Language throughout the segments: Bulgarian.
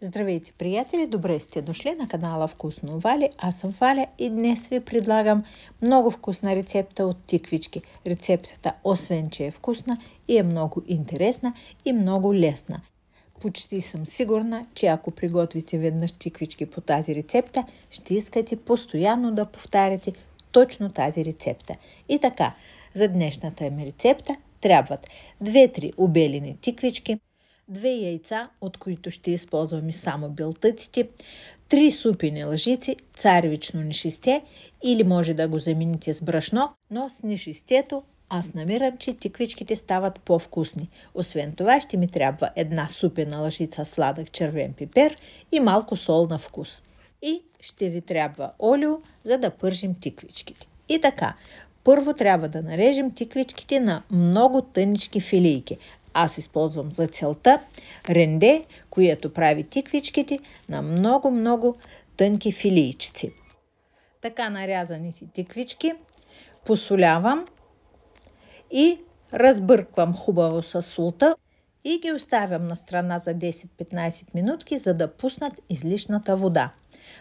Здравейте, приятели! Добре сте дошли на канала Вкусно Вали. Аз съм Валя и днес ви предлагам много вкусна рецепта от тиквички. Рецептата, освен че е вкусна, и е много интересна и много лесна. Почти съм сигурна, че ако приготвите веднъж тиквички по тази рецепта, ще искате постоянно да повтаряте точно тази рецепта. И така, за днешната ми рецепта трябват 2-3 обелени тиквички – 2 яйца, от които ще използваме само билтъците, 3 супени лъжици, царевично нишесте или може да го замените с брашно, но с нишестето аз намирам, че тиквичките стават по-вкусни. Освен това ще ми трябва една супена лъжица сладък червен пипер и малко сол на вкус. И ще ви трябва олио, за да пържим тиквичките. И така, първо трябва да нарежем тиквичките на много тънички филийки. Аз използвам за целта ренде, която прави тиквичките на много-много тънки филийчици. Така нарязани си тиквички посолявам и разбърквам хубаво с султа и ги оставям на страна за 10-15 минутки, за да пуснат излишната вода.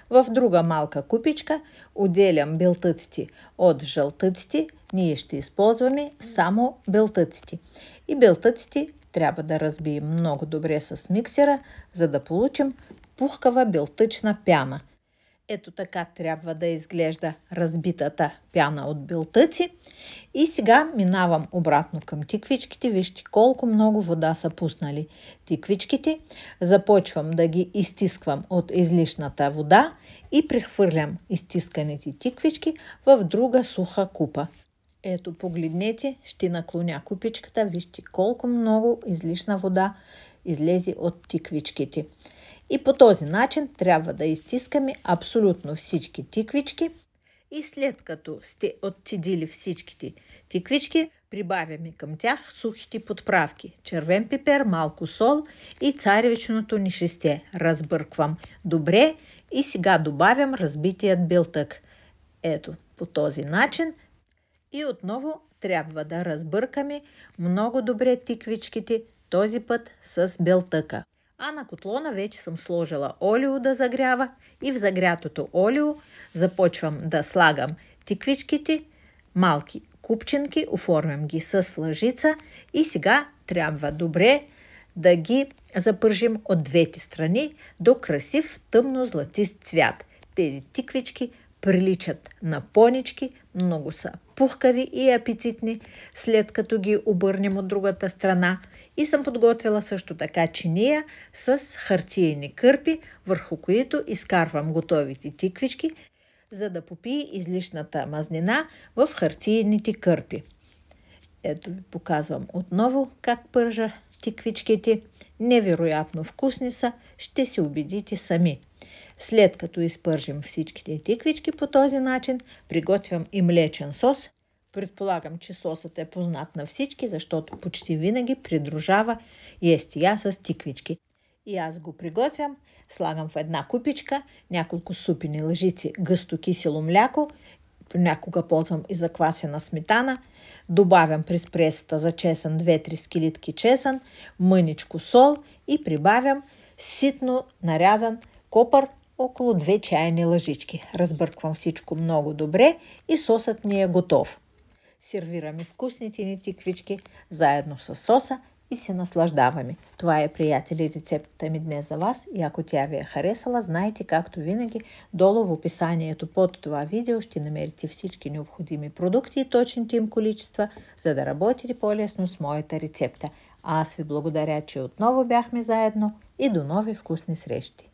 В друга малка купичка отделям белтъците от жълтъците. Ние ще използваме само белтъците. И белтъците трябва да разбием много добре с миксера, за да получим пухкава белтъчна пяна – ето така трябва да изглежда разбитата пяна от билтъци. И сега минавам обратно към тиквичките. Вижте колко много вода са пуснали тиквичките. Започвам да ги изтисквам от излишната вода и прехвърлям изтисканите тиквички в друга суха купа. Ето, погледнете, ще наклоня купичката. Вижте колко много излишна вода излезе от тиквичките. И по този начин трябва да изтискаме абсолютно всички тиквички и след като сте оттидили всичките тиквички, прибавяме към тях сухите подправки, червен пипер, малко сол и царевичното ни шесте. Разбърквам добре и сега добавям разбитият билтък. Ето, по този начин и отново трябва да разбъркаме много добре тиквичките, този път с белтъка. А на котлона вече съм сложила олио да загрява и в загрятото олио започвам да слагам тиквичките, малки купчинки, оформям ги с лъжица и сега трябва добре да ги запържим от двете страни до красив тъмно златист цвят. Тези тиквички приличат на понички, много са пухкави и апетитни, след като ги обърнем от другата страна – и съм подготвила също така чиния с хартиени кърпи, върху които изкарвам готовите тиквички, за да попие излишната мазнина в хартиените кърпи. Ето ви показвам отново как пържа тиквичките. Невероятно вкусни са, ще се убедите сами. След като изпържим всичките тиквички по този начин, приготвям и млечен сос, Предполагам, че сосът е познат на всички, защото почти винаги придружава и естия с тиквички. И аз го приготвям, слагам в една купичка няколко супини лъжици гъсто кисело мляко, понякога ползвам и заквасена сметана, добавям през пресата за чесън 2-3 скилитки чесън, мъничко сол и прибавям ситно нарязан копър около 2 чайни лъжички. Разбърквам всичко много добре и сосът ни е готов сервираме вкусните ни тиквички заедно с соса и се наслаждаваме. Това е, приятели, рецептата ми днес за вас и ако тя ви е харесала, знайте, както винаги, долу в описанието под това видео ще намерите всички необходими продукти и точните им количества, за да работите по-лесно с моята рецепта. Аз ви благодаря, че отново бяхме заедно и до нови вкусни срещи!